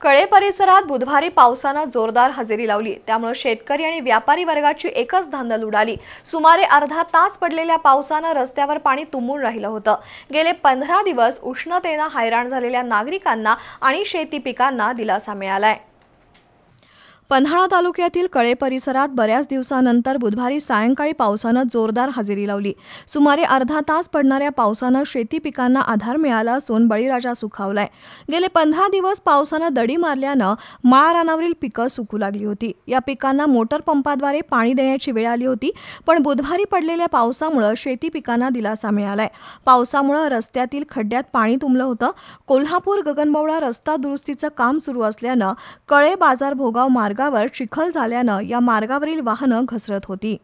कळे परिसरात बुधवारी पावसानं जोरदार हजेरी लावली त्यामुळे शेतकरी आणि व्यापारी वर्गाची एकच धांदल उडाली सुमारे अर्धा तास पडलेल्या पावसानं रस्त्यावर पाणी तुंबून राहिलं होतं गेले पंधरा दिवस उष्णतेनं हैराण झालेल्या नागरिकांना आणि शेती पिकांना दिलासा मिळालाय पन्हाळा तालुक्यातील कळे परिसरात बऱ्याच दिवसानंतर बुधवारी सायंकाळी पावसानं जोरदार हजेरी लावली सुमारे अर्धा तास पडणाऱ्या पावसानं शेती पिकांना आधार मिळाला असून बळीराजा सुखावलाय गेले पंधरा दिवस पावसानं दडी मारल्यानं माळारानावरील पिकं सुकू लागली होती या पिकांना मोटर पंपाद्वारे पाणी देण्याची वेळ आली होती पण बुधवारी पडलेल्या पावसामुळं शेती पिकांना दिलासा मिळालाय पावसामुळं रस्त्यातील खड्ड्यात पाणी तुंबलं होतं कोल्हापूर गगनबावळा रस्ता दुरुस्तीचं काम सुरू असल्यानं कळे बाजार भोगाव मार्ग मार्गावर चिखल झाल्यानं या मार्गावरील वाहनं घसरत होती